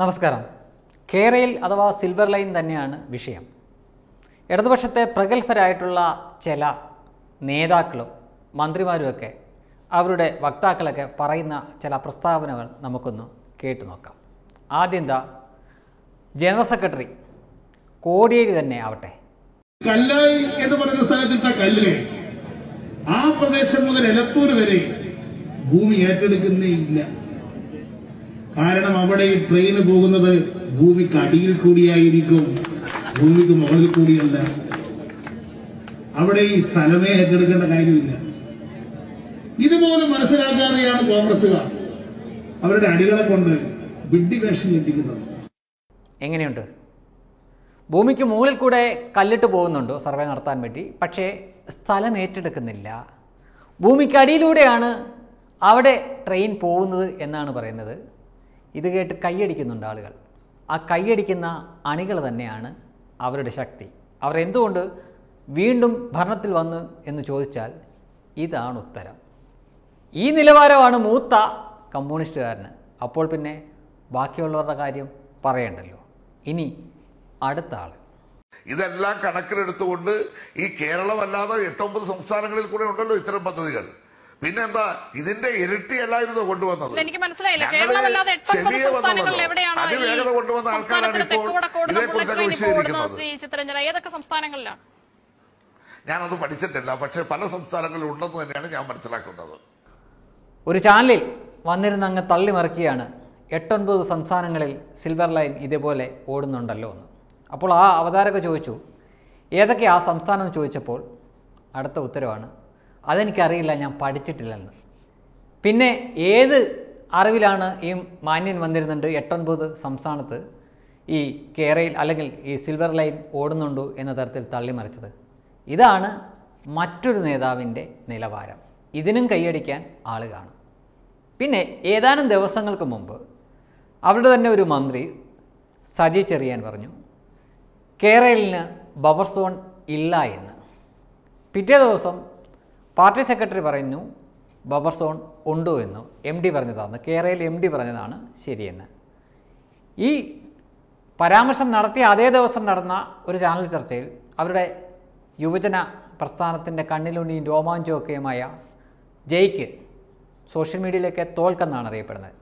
നമസ്കാരം കേരയിൽ അഥവാ സിൽവർ ലൈൻ തന്നെയാണ് വിഷയം ഇടതുപക്ഷത്തെ പ്രഗത്ഭരായിട്ടുള്ള ചില നേതാക്കളും മന്ത്രിമാരുമൊക്കെ അവരുടെ വക്താക്കളൊക്കെ പറയുന്ന ചില പ്രസ്താവനകൾ നമുക്കൊന്ന് കേട്ടു നോക്കാം ആദ്യം എന്താ ജനറൽ സെക്രട്ടറി കോടിയേരി തന്നെ ആവട്ടെ കല്ലായി എന്ന് പറയുന്ന സ്ഥലത്തിന്റെ കല്ല് ആ പ്രദേശം മുതൽ എലത്തൂർ വരെ ഭൂമി ഏറ്റെടുക്കുന്നേ ഇല്ല കാരണം അവിടെ ട്രെയിൻ പോകുന്നത് ഭൂമിക്ക് അടിയിൽ കൂടിയായിരിക്കും ഭൂമിക്ക് മുകളിൽ കൂടിയല്ല അവിടെ ഈ സ്ഥലമേ ഏറ്റെടുക്കേണ്ട കാര്യമില്ല ഇതുപോലെ മനസ്സിലാക്കാതെയാണ് കോൺഗ്രസ്സുകാർ അവരുടെ അടികളെ കൊണ്ട് വിഡ്ഢി വേഷം ലഭിക്കുന്നത് എങ്ങനെയുണ്ട് ഭൂമിക്ക് മുകളിൽ കൂടെ കല്ലിട്ട് പോകുന്നുണ്ട് സർവേ നടത്താൻ വേണ്ടി പക്ഷേ സ്ഥലം ഏറ്റെടുക്കുന്നില്ല ഭൂമിക്കടിയിലൂടെയാണ് അവിടെ ട്രെയിൻ പോകുന്നത് എന്നാണ് പറയുന്നത് ഇത് കേട്ട് കൈയടിക്കുന്നുണ്ട് ആളുകൾ ആ കൈയടിക്കുന്ന അണികൾ തന്നെയാണ് അവരുടെ ശക്തി അവർ എന്തുകൊണ്ട് വീണ്ടും ഭരണത്തിൽ വന്ന് എന്ന് ചോദിച്ചാൽ ഇതാണ് ഉത്തരം ഈ നിലവാരമാണ് മൂത്ത കമ്മ്യൂണിസ്റ്റുകാരന് അപ്പോൾ പിന്നെ ബാക്കിയുള്ളവരുടെ കാര്യം പറയണ്ടല്ലോ ഇനി അടുത്ത ആൾ ഇതെല്ലാം കണക്കിലെടുത്തുകൊണ്ട് ഈ കേരളമല്ലാതെ എട്ടൊമ്പത് സംസ്ഥാനങ്ങളിൽ കൂടെ ഉണ്ടല്ലോ ഇത്തരം പദ്ധതികൾ പിന്നെന്താ ഇതിന്റെ ഇരട്ടി അല്ലായിരുന്നു കൊണ്ടുവന്നത് വേഗത കൊണ്ടുവന്ന ആൾക്കാരാണ് ഇപ്പോൾ ഇതേക്കുറിച്ചൊക്കെ വിശദീകരിക്കുന്നത് ഞാനത് പഠിച്ചിട്ടില്ല പക്ഷെ പല സംസ്ഥാനങ്ങളിലും ഉണ്ടെന്ന് തന്നെയാണ് ഞാൻ മനസ്സിലാക്കുന്നത് ഒരു ചാനലിൽ വന്നിരുന്ന അങ്ങ് തള്ളിമറിക്കുകയാണ് എട്ടൊൻപത് സംസ്ഥാനങ്ങളിൽ സിൽവർ ലൈൻ ഇതേപോലെ ഓടുന്നുണ്ടല്ലോ എന്ന് അപ്പോൾ ആ അവതാരക ചോദിച്ചു ഏതൊക്കെ ആ സംസ്ഥാനം ചോദിച്ചപ്പോൾ അടുത്ത ഉത്തരവാണ് അതെനിക്കറിയില്ല ഞാൻ പഠിച്ചിട്ടില്ലെന്ന് പിന്നെ ഏത് അറിവിലാണ് ഈ മാന്യൻ വന്നിരുന്നുണ്ട് എട്ടൊൻപത് സംസ്ഥാനത്ത് ഈ കേരയിൽ അല്ലെങ്കിൽ ഈ സിൽവർ ലൈൻ ഓടുന്നുണ്ടോ എന്ന തരത്തിൽ തള്ളിമറിച്ചത് ഇതാണ് മറ്റൊരു നേതാവിൻ്റെ നിലവാരം ഇതിനും കൈയടിക്കാൻ ആൾ കാണും പിന്നെ ഏതാനും ദിവസങ്ങൾക്ക് മുമ്പ് അവരുടെ തന്നെ ഒരു മന്ത്രി സജി ചെറിയാൻ പറഞ്ഞു കേരളിന് ബവർ സോൺ ഇല്ല എന്ന് പിറ്റേ ദിവസം പാർട്ടി സെക്രട്ടറി പറഞ്ഞു ബബർ സോൺ ഉണ്ടോ എന്ന് എം ഡി പറഞ്ഞതാണ് കേരളയിൽ എം ഡി പറഞ്ഞതാണ് ശരിയെന്ന് ഈ പരാമർശം നടത്തിയ അതേ ദിവസം നടന്ന ഒരു ചാനൽ ചർച്ചയിൽ അവരുടെ യുവജന പ്രസ്ഥാനത്തിൻ്റെ കണ്ണിലുണ്ണിയും രോമാഞ്ചമൊക്കെയുമായ ജയ്ക്ക് സോഷ്യൽ മീഡിയയിലൊക്കെ തോൽക്കെന്നാണ് അറിയപ്പെടുന്നത്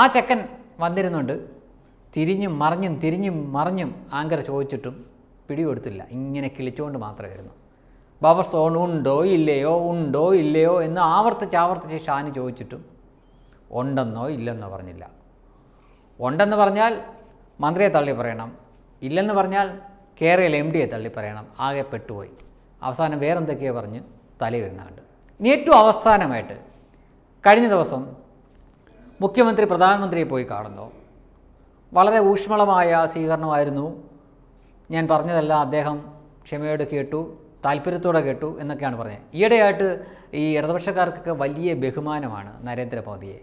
ആ ചെക്കൻ വന്നിരുന്നുണ്ട് തിരിഞ്ഞും മറിഞ്ഞും തിരിഞ്ഞും മറിഞ്ഞും ആങ്കർ ചോദിച്ചിട്ടും പിടികൊടുത്തില്ല ഇങ്ങനെ കിളിച്ചുകൊണ്ട് മാത്രമായിരുന്നു ബവർ സോൺ ഉണ്ടോ ഇല്ലയോ ഉണ്ടോ ഇല്ലയോ എന്ന് ആവർത്തിച്ച് ആവർത്തിച്ച് ഷാന് ചോദിച്ചിട്ടും ഉണ്ടെന്നോ ഇല്ലെന്നോ പറഞ്ഞില്ല ഉണ്ടെന്ന് പറഞ്ഞാൽ മന്ത്രിയെ തള്ളി പറയണം ഇല്ലെന്ന് പറഞ്ഞാൽ കേരള എം ഡിയെ തള്ളി പറയണം ആകെ പെട്ടുപോയി അവസാനം വേറെന്തൊക്കെയോ പറഞ്ഞ് തലയിരുന്ന കണ്ട് ഇനി ഏറ്റവും അവസാനമായിട്ട് കഴിഞ്ഞ ദിവസം മുഖ്യമന്ത്രി പ്രധാനമന്ത്രിയെ പോയി കാണുന്നു വളരെ ഊഷ്മളമായ സ്വീകരണമായിരുന്നു ഞാൻ പറഞ്ഞതെല്ലാം അദ്ദേഹം ക്ഷമയോടെ കേട്ടു താല്പര്യത്തോടെ കേട്ടു എന്നൊക്കെയാണ് പറഞ്ഞത് ഈയിടെയായിട്ട് ഈ ഇടതുപക്ഷക്കാർക്കൊക്കെ വലിയ ബഹുമാനമാണ് നരേന്ദ്രമോദിയെ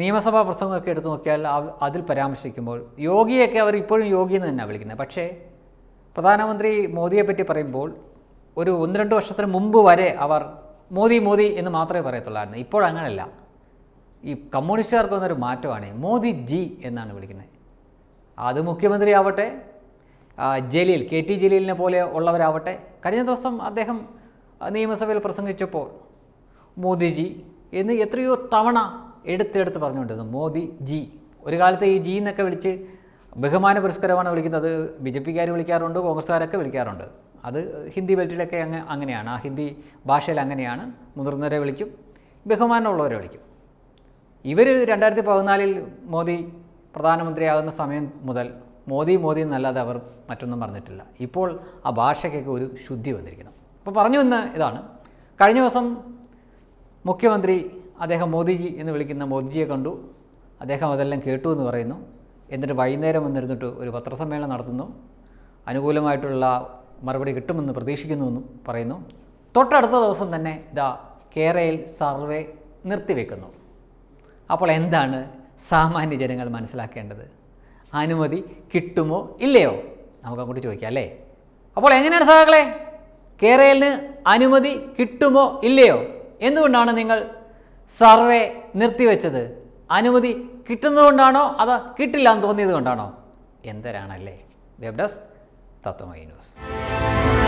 നിയമസഭാ പ്രസംഗമൊക്കെ എടുത്തു നോക്കിയാൽ അതിൽ പരാമർശിക്കുമ്പോൾ യോഗിയൊക്കെ അവർ ഇപ്പോഴും യോഗി എന്ന് തന്നെയാണ് വിളിക്കുന്നത് പക്ഷേ പ്രധാനമന്ത്രി മോദിയെപ്പറ്റി പറയുമ്പോൾ ഒരു ഒന്ന് രണ്ട് വർഷത്തിന് മുമ്പ് വരെ അവർ മോദി മോദി എന്ന് മാത്രമേ പറയത്തുള്ളായിരുന്നു ഇപ്പോൾ അങ്ങനെയല്ല ഈ കമ്മ്യൂണിസ്റ്റുകാർക്ക് വന്നൊരു മാറ്റമാണ് മോദി ജി എന്നാണ് വിളിക്കുന്നത് അത് മുഖ്യമന്ത്രി ആവട്ടെ ജലീൽ കെ ടി ജലീലിനെ പോലെ ഉള്ളവരാവട്ടെ കഴിഞ്ഞ ദിവസം അദ്ദേഹം നിയമസഭയിൽ പ്രസംഗിച്ചപ്പോൾ മോദിജി എന്ന് എത്രയോ തവണ എടുത്തെടുത്ത് പറഞ്ഞുകൊണ്ടിരുന്നു മോദി ജി ഒരു കാലത്ത് ഈ ജി എന്നൊക്കെ വിളിച്ച് ബഹുമാന പുരസ്കാരമാണ് വിളിക്കുന്നത് ബി ജെ പിക്കാർ വിളിക്കാറുണ്ട് കോൺഗ്രസ്സുകാരൊക്കെ വിളിക്കാറുണ്ട് അത് ഹിന്ദി ബെൽറ്റിലൊക്കെ അങ്ങ് അങ്ങനെയാണ് ആ ഹിന്ദി ഭാഷയിൽ അങ്ങനെയാണ് മുതിർന്നവരെ വിളിക്കും ബഹുമാനമുള്ളവരെ വിളിക്കും ഇവർ രണ്ടായിരത്തി പതിനാലിൽ മോദി പ്രധാനമന്ത്രിയാകുന്ന സമയം മുതൽ മോദി മോദി എന്നല്ലാതെ അവർ മറ്റൊന്നും പറഞ്ഞിട്ടില്ല ഇപ്പോൾ ആ ഭാഷയ്ക്കൊക്കെ ഒരു ശുദ്ധി വന്നിരിക്കുന്നു അപ്പോൾ പറഞ്ഞു വന്ന ഇതാണ് കഴിഞ്ഞ ദിവസം മുഖ്യമന്ത്രി അദ്ദേഹം മോദിജി എന്ന് വിളിക്കുന്ന മോദിജിയെ കണ്ടു അദ്ദേഹം അതെല്ലാം കേട്ടു എന്ന് പറയുന്നു എന്നിട്ട് വൈകുന്നേരം വന്നിരുന്നിട്ട് ഒരു പത്രസമ്മേളനം നടത്തുന്നു അനുകൂലമായിട്ടുള്ള മറുപടി കിട്ടുമെന്ന് പ്രതീക്ഷിക്കുന്നുവെന്നും പറയുന്നു തൊട്ടടുത്ത ദിവസം തന്നെ ഇതാ കേരളയിൽ സർവേ നിർത്തിവെക്കുന്നു അപ്പോൾ എന്താണ് സാമാന്യ ജനങ്ങൾ മനസ്സിലാക്കേണ്ടത് അനുമതി കിട്ടുമോ ഇല്ലയോ നമുക്ക് അങ്ങോട്ട് ചോദിക്കാം അല്ലേ അപ്പോൾ എങ്ങനെയാണ് സഹാക്കളെ കേരളിന് അനുമതി കിട്ടുമോ ഇല്ലയോ എന്തുകൊണ്ടാണ് നിങ്ങൾ സർവേ നിർത്തിവെച്ചത് അനുമതി കിട്ടുന്നതുകൊണ്ടാണോ അതോ കിട്ടില്ല എന്ന് തോന്നിയത് കൊണ്ടാണോ എന്തരാണല്ലേ വെബ് ഡെസ്ക് തത്വമൈ ന്യൂസ്